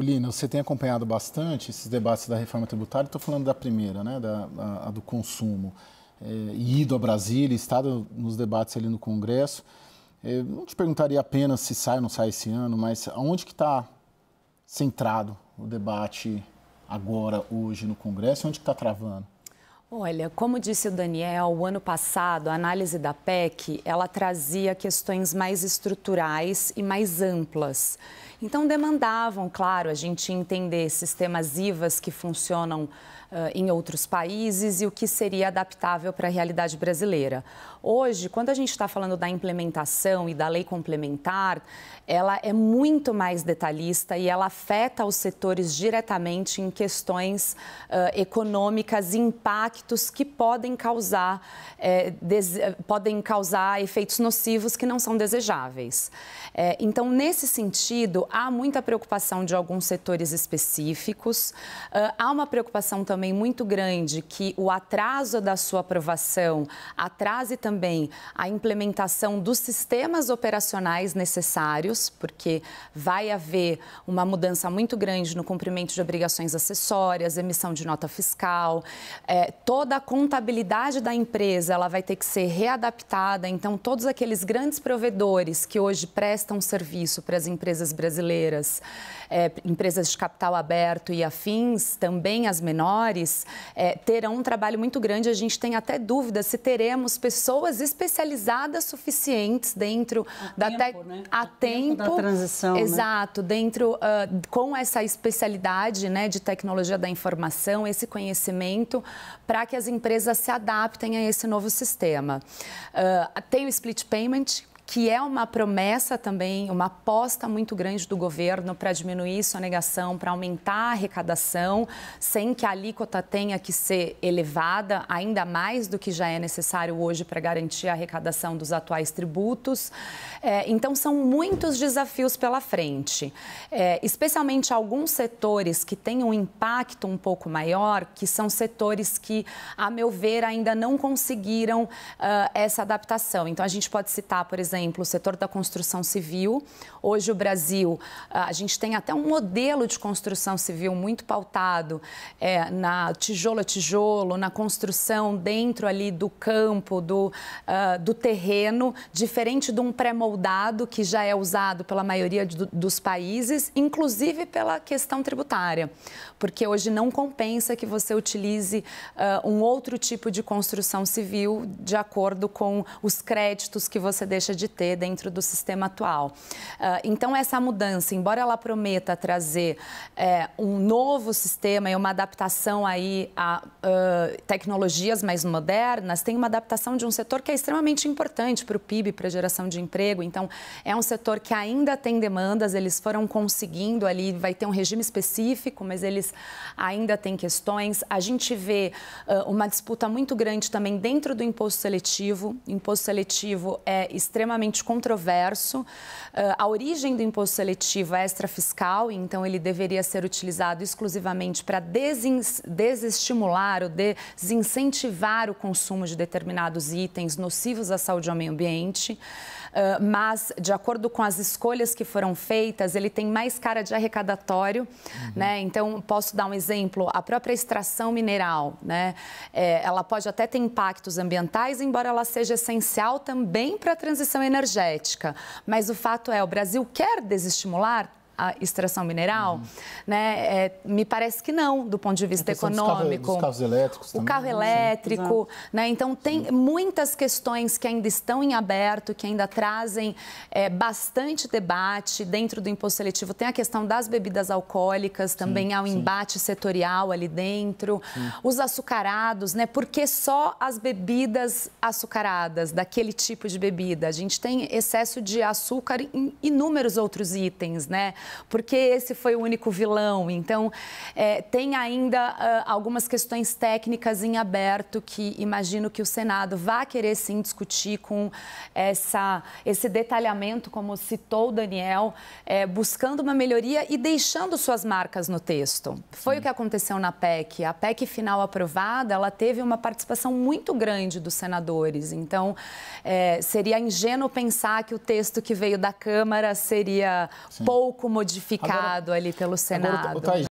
Olina, você tem acompanhado bastante esses debates da reforma tributária, estou falando da primeira, né, da, a, a do consumo, é, e ido a Brasília, estado nos debates ali no Congresso. É, não te perguntaria apenas se sai ou não sai esse ano, mas aonde que está centrado o debate agora, hoje, no Congresso, e onde que está travando? Olha, como disse o Daniel, o ano passado a análise da PEC ela trazia questões mais estruturais e mais amplas. Então demandavam, claro, a gente entender sistemas IVAs que funcionam eh, em outros países e o que seria adaptável para a realidade brasileira. Hoje, quando a gente está falando da implementação e da lei complementar, ela é muito mais detalhista e ela afeta os setores diretamente em questões uh, econômicas impactos que podem causar, eh, podem causar efeitos nocivos que não são desejáveis. Eh, então, nesse sentido, há muita preocupação de alguns setores específicos, uh, há uma preocupação também também muito grande que o atraso da sua aprovação atrase também a implementação dos sistemas operacionais necessários, porque vai haver uma mudança muito grande no cumprimento de obrigações acessórias, emissão de nota fiscal, é, toda a contabilidade da empresa ela vai ter que ser readaptada. Então, todos aqueles grandes provedores que hoje prestam serviço para as empresas brasileiras, é, empresas de capital aberto e afins, também as menores menores é, terão um trabalho muito grande. A gente tem até dúvida se teremos pessoas especializadas suficientes dentro a da tempo, te... né? a, tempo, tempo, da transição. Né? Exato, né? dentro uh, com essa especialidade né, de tecnologia da informação, esse conhecimento, para que as empresas se adaptem a esse novo sistema. Uh, tem o split payment, que é uma promessa também, uma aposta muito grande do governo para diminuir sonegação, para aumentar a arrecadação, sem que a alíquota tenha que ser elevada ainda mais do que já é necessário hoje para garantir a arrecadação dos atuais tributos. É, então, são muitos desafios pela frente, é, especialmente alguns setores que têm um impacto um pouco maior, que são setores que, a meu ver, ainda não conseguiram uh, essa adaptação. Então, a gente pode citar, por exemplo, exemplo, o setor da construção civil. Hoje, o Brasil, ah, a gente tem até um modelo de construção civil muito pautado é, na tijolo a é tijolo, na construção dentro ali do campo, do, uh, do terreno, diferente de um pré-moldado que já é usado pela maioria do, dos países, inclusive pela questão tributária, porque hoje não compensa que você utilize uh, um outro tipo de construção civil de acordo com os créditos que você deixa de ter dentro do sistema atual. Ah, então, essa mudança, embora ela prometa trazer é, um novo sistema e uma adaptação aí a ah, tecnologias mais modernas, tem uma adaptação de um setor que é extremamente importante para o PIB, para a geração de emprego. Então, é um setor que ainda tem demandas, eles foram conseguindo ali, vai ter um regime específico, mas eles ainda têm questões. A gente vê ah, uma disputa muito grande também dentro do imposto seletivo. O imposto seletivo é extremamente extremamente controverso. Ah, a origem do imposto seletivo é extrafiscal, então ele deveria ser utilizado exclusivamente para desestimular ou desincentivar o consumo de determinados itens nocivos à saúde e ao meio ambiente. Ah, mas, de acordo com as escolhas que foram feitas, ele tem mais cara de arrecadatório. Uhum. Né? Então, posso dar um exemplo: a própria extração mineral, né? É, ela pode até ter impactos ambientais, embora ela seja essencial também para a transição transição energética. Mas o fato é, o Brasil quer desestimular a extração mineral? Uhum. Né? É, me parece que não, do ponto de vista econômico. Dos carros, dos carros elétricos também, O carro elétrico. Né? Então, tem Sim. muitas questões que ainda estão em aberto, que ainda trazem é, bastante debate dentro do imposto seletivo. Tem a questão das bebidas alcoólicas, também sim, há um sim. embate setorial ali dentro. Sim. Os açucarados, né? Porque só as bebidas açucaradas, daquele tipo de bebida. A gente tem excesso de açúcar em inúmeros outros itens, né? porque esse foi o único vilão. Então, é, tem ainda uh, algumas questões técnicas em aberto que imagino que o Senado vá querer sim discutir com essa, esse detalhamento, como citou o Daniel, é, buscando uma melhoria e deixando suas marcas no texto. Foi sim. o que aconteceu na PEC. A PEC final aprovada, ela teve uma participação muito grande dos senadores. Então, é, seria ingênuo pensar que o texto que veio da Câmara seria sim. pouco modificado modificado agora, ali pelo tá Senado. Agora,